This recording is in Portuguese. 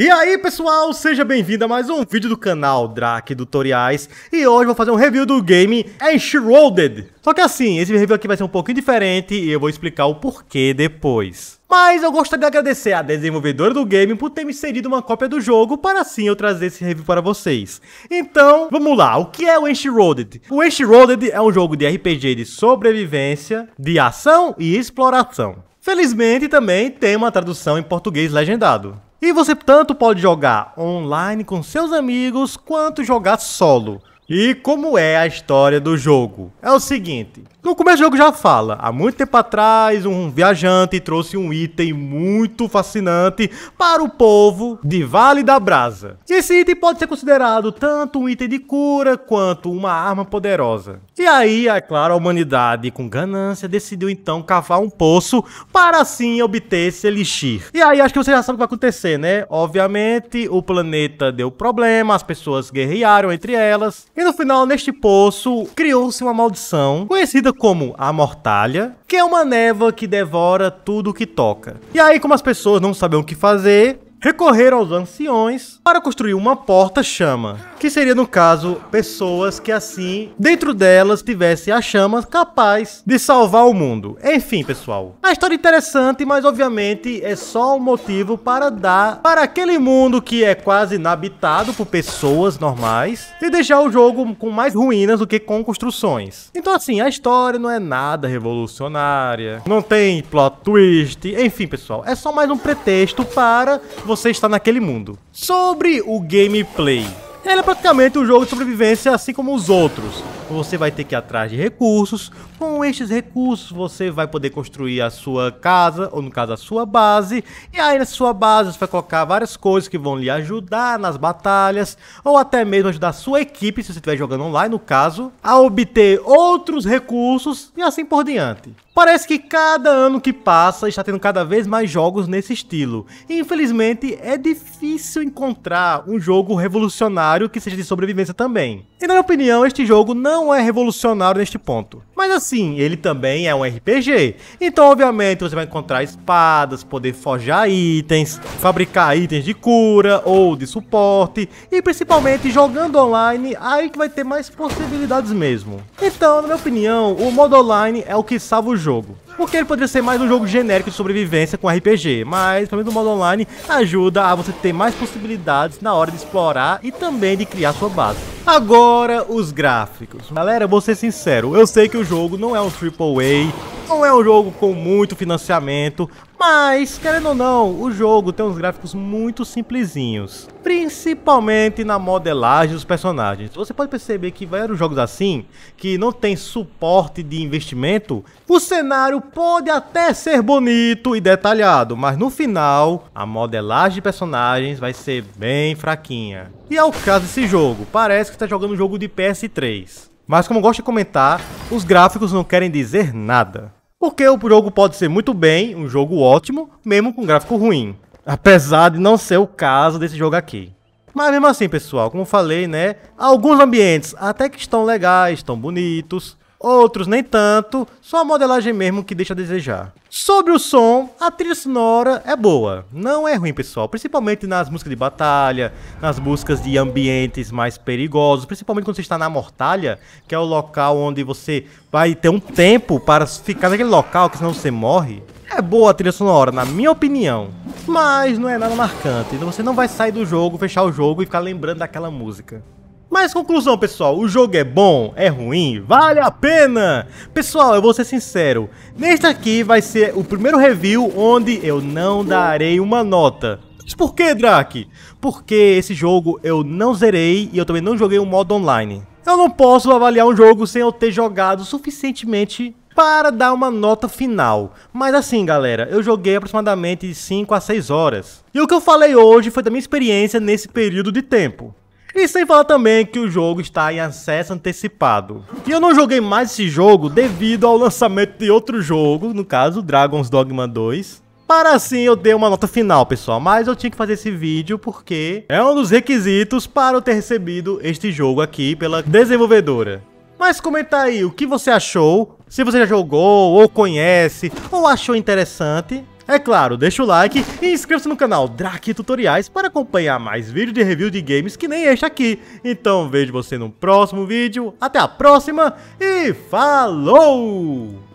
E aí pessoal, seja bem-vindo a mais um vídeo do canal Drac Tutoriais E hoje vou fazer um review do game Enshrouded Só que assim, esse review aqui vai ser um pouquinho diferente e eu vou explicar o porquê depois mas eu gostaria de agradecer à desenvolvedora do game por ter me cedido uma cópia do jogo para assim eu trazer esse review para vocês. Então, vamos lá, o que é o Enshrouded? O Enshrouded é um jogo de RPG de sobrevivência, de ação e exploração. Felizmente também tem uma tradução em português legendado. E você tanto pode jogar online com seus amigos quanto jogar solo. E como é a história do jogo? É o seguinte, no começo do jogo já fala, há muito tempo atrás um viajante trouxe um item muito fascinante para o povo de Vale da Brasa. E esse item pode ser considerado tanto um item de cura quanto uma arma poderosa. E aí, é claro, a humanidade com ganância decidiu então cavar um poço para assim obter esse elixir. E aí acho que você já sabe o que vai acontecer, né? Obviamente o planeta deu problema, as pessoas guerrearam entre elas e no final neste poço criou-se uma maldição conhecida como a mortalha, que é uma névoa que devora tudo que toca. E aí, como as pessoas não sabiam o que fazer, recorreram aos anciões para construir uma porta-chama, que seria no caso pessoas que assim, dentro delas tivesse a chama capaz de salvar o mundo. Enfim, pessoal, a história é interessante, mas obviamente é só um motivo para dar para aquele mundo que é quase inabitado por pessoas normais e deixar o jogo com mais ruínas do que com construções. Então assim, a história não é nada revolucionária, não tem plot twist, enfim, pessoal, é só mais um pretexto para você está naquele mundo. Sobre o gameplay. Ele é praticamente um jogo de sobrevivência assim como os outros você vai ter que ir atrás de recursos. Com estes recursos, você vai poder construir a sua casa, ou no caso, a sua base. E aí, na sua base, você vai colocar várias coisas que vão lhe ajudar nas batalhas, ou até mesmo ajudar a sua equipe, se você estiver jogando online, no caso, a obter outros recursos e assim por diante. Parece que cada ano que passa está tendo cada vez mais jogos nesse estilo. E, infelizmente, é difícil encontrar um jogo revolucionário que seja de sobrevivência também. E na minha opinião, este jogo não não é revolucionário neste ponto. Mas assim, ele também é um RPG. Então, obviamente, você vai encontrar espadas, poder forjar itens, fabricar itens de cura ou de suporte. E principalmente jogando online, aí que vai ter mais possibilidades mesmo. Então, na minha opinião, o modo online é o que salva o jogo porque ele poderia ser mais um jogo genérico de sobrevivência com RPG, mas pelo menos o modo online ajuda a você ter mais possibilidades na hora de explorar e também de criar sua base. Agora, os gráficos. Galera, vou ser sincero, eu sei que o jogo não é um AAA, não é um jogo com muito financiamento, mas, querendo ou não, o jogo tem uns gráficos muito simplesinhos, principalmente na modelagem dos personagens. Você pode perceber que vários jogos assim, que não tem suporte de investimento, o cenário pode até ser bonito e detalhado, mas no final, a modelagem de personagens vai ser bem fraquinha. E é o caso desse jogo, parece que está jogando um jogo de PS3. Mas como gosto de comentar, os gráficos não querem dizer nada. Porque o jogo pode ser muito bem, um jogo ótimo, mesmo com gráfico ruim. Apesar de não ser o caso desse jogo aqui. Mas mesmo assim, pessoal, como falei, né? Alguns ambientes até que estão legais, estão bonitos, outros nem tanto, só a modelagem mesmo que deixa a desejar. Sobre o som, a trilha sonora é boa, não é ruim pessoal, principalmente nas músicas de batalha, nas músicas de ambientes mais perigosos, principalmente quando você está na mortalha, que é o local onde você vai ter um tempo para ficar naquele local, que senão você morre. É boa a trilha sonora, na minha opinião, mas não é nada marcante, então você não vai sair do jogo, fechar o jogo e ficar lembrando daquela música. Mas conclusão, pessoal, o jogo é bom, é ruim, vale a pena! Pessoal, eu vou ser sincero, neste aqui vai ser o primeiro review onde eu não darei uma nota. Mas por que, Drake? Porque esse jogo eu não zerei e eu também não joguei um modo online. Eu não posso avaliar um jogo sem eu ter jogado suficientemente para dar uma nota final. Mas assim, galera, eu joguei aproximadamente 5 a 6 horas. E o que eu falei hoje foi da minha experiência nesse período de tempo. E sem falar também que o jogo está em acesso antecipado. E eu não joguei mais esse jogo devido ao lançamento de outro jogo, no caso Dragon's Dogma 2. Para assim eu dei uma nota final, pessoal, mas eu tinha que fazer esse vídeo porque é um dos requisitos para eu ter recebido este jogo aqui pela desenvolvedora. Mas comenta aí o que você achou, se você já jogou ou conhece ou achou interessante. É claro, deixa o like e inscreva-se no canal Draki Tutoriais para acompanhar mais vídeos de review de games que nem este aqui. Então vejo você no próximo vídeo, até a próxima e falou!